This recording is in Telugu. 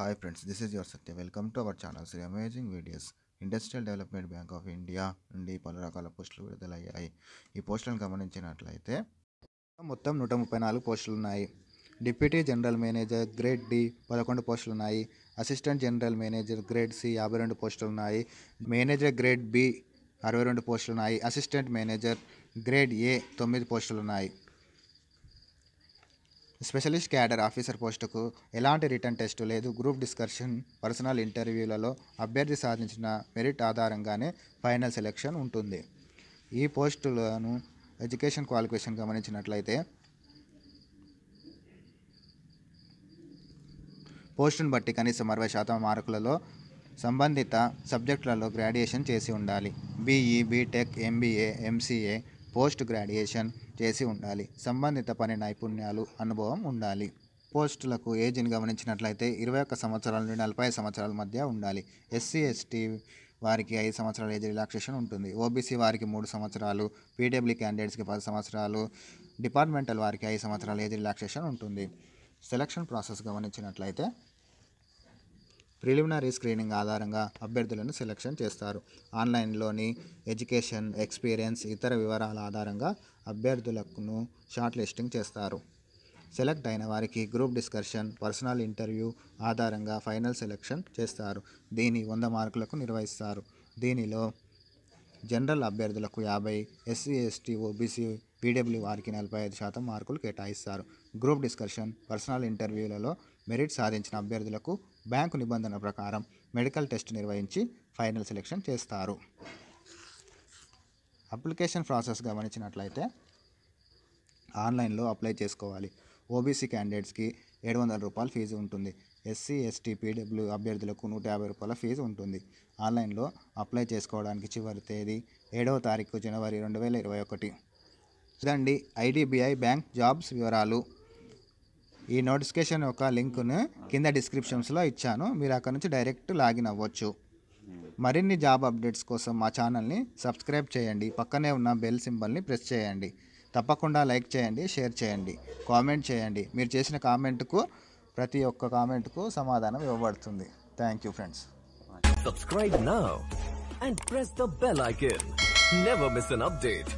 hi friends this is your Satya welcome to our channel Sri amazing videos industrial development bank of India నుండి పలు రకాల పోస్టులు విడుదలయ్యాయి ఈ పోస్టులను గమనించినట్లయితే మొత్తం నూట ముప్పై నాలుగు పోస్టులు ఉన్నాయి deputy general manager grade D పదకొండు పోస్టులు ఉన్నాయి assistant general manager grade C యాభై రెండు పోస్టులు ఉన్నాయి మేనేజర్ గ్రేడ్ బి అరవై రెండు పోస్టులు ఉన్నాయి అసిస్టెంట్ మేనేజర్ గ్రేడ్ ఏ తొమ్మిది పోస్టులు ఉన్నాయి స్పెషలిస్ట్ క్యాడర్ ఆఫీసర్ పోస్టుకు ఎలాంటి రిటర్న్ టెస్టు లేదు గ్రూప్ డిస్కషన్ పర్సనల్ ఇంటర్వ్యూలలో అభ్యర్థి సాధించిన మెరిట్ ఆధారంగానే ఫైనల్ సెలెక్షన్ ఉంటుంది ఈ పోస్టులను ఎడ్యుకేషన్ క్వాలిఫికేషన్ గమనించినట్లయితే పోస్టును బట్టి కనీసం అరవై శాతం మార్కులలో సంబంధిత సబ్జెక్టులలో గ్రాడ్యుయేషన్ చేసి ఉండాలి B E B Tech MBA MCA post graduation చేసి ఉండాలి సంబంధిత పని నైపుణ్యాలు అనుభవం ఉండాలి పోస్టులకు ఏజ్ని గమనించినట్లయితే ఇరవై ఒక్క సంవత్సరాల నుండి నలభై సంవత్సరాల మధ్య ఉండాలి ఎస్సీ ఎస్టీ వారికి ఐదు సంవత్సరాల ఏజ్ రిలాక్సేషన్ ఉంటుంది ఓబీసీ వారికి మూడు సంవత్సరాలు పీడబ్ల్యూ క్యాండిడేట్స్కి పది సంవత్సరాలు డిపార్ట్మెంటల్ వారికి ఐదు సంవత్సరాల ఏజ్ రిలాక్సేషన్ ఉంటుంది సెలక్షన్ ప్రాసెస్ గమనించినట్లయితే ప్రిలిమినరీ స్క్రీనింగ్ ఆధారంగా అభ్యర్థులను సెలక్షన్ చేస్తారు ఆన్లైన్లోని ఎడ్యుకేషన్ ఎక్స్పీరియన్స్ ఇతర వివరాల ఆధారంగా అభ్యర్థులకు షార్ట్ లిస్టింగ్ చేస్తారు సెలెక్ట్ అయిన వారికి గ్రూప్ డిస్కషన్ పర్సనల్ ఇంటర్వ్యూ ఆధారంగా ఫైనల్ సెలెక్షన్ చేస్తారు దీని వంద మార్కులకు నిర్వహిస్తారు దీనిలో జనరల్ అభ్యర్థులకు యాభై ఎస్సీ ఎస్టీ ఓబీసీ పీడబ్ల్యూ వారికి నలభై ఐదు శాతం మార్కులు కేటాయిస్తారు గ్రూప్ డిస్కషన్ పర్సనల్ ఇంటర్వ్యూలలో మెరిట్ సాధించిన అభ్యర్థులకు బ్యాంకు నిబంధన ప్రకారం మెడికల్ టెస్ట్ నిర్వహించి ఫైనల్ సెలెక్షన్ చేస్తారు అప్లికేషన్ ప్రాసెస్ గమనించినట్లయితే ఆన్లైన్లో అప్లై చేసుకోవాలి ఓబీసీ క్యాండిడేట్స్కి ఏడు వందల రూపాయల ఫీజు ఉంటుంది ఎస్సీ ఎస్టీ పీడబ్ల్యూ అభ్యర్థులకు నూట యాభై రూపాయల ఫీజు ఉంటుంది ఆన్లైన్లో అప్లై చేసుకోవడానికి చివరి తేదీ ఏడవ తారీఖు జనవరి రెండు వేల ఇరవై ఒకటి చూడండి ఐడిబిఐ బ్యాంక్ జాబ్స్ వివరాలు ఈ నోటిఫికేషన్ యొక్క లింకును కింద డిస్క్రిప్షన్స్లో ఇచ్చాను మీరు అక్కడ నుంచి డైరెక్ట్ లాగిన్ అవ్వచ్చు మరిన్ని జాబ్ అప్డేట్స్ కోసం మా ఛానల్ని సబ్స్క్రైబ్ చేయండి పక్కనే ఉన్న బెల్ సింబల్ని ప్రెస్ చేయండి తప్పకుండా లైక్ చేయండి షేర్ చేయండి కామెంట్ చేయండి మీరు చేసిన కామెంట్కు ప్రతి ఒక్క కామెంట్కు సమాధానం ఇవ్వబడుతుంది thank you friends subscribe now and press the bell icon never miss an update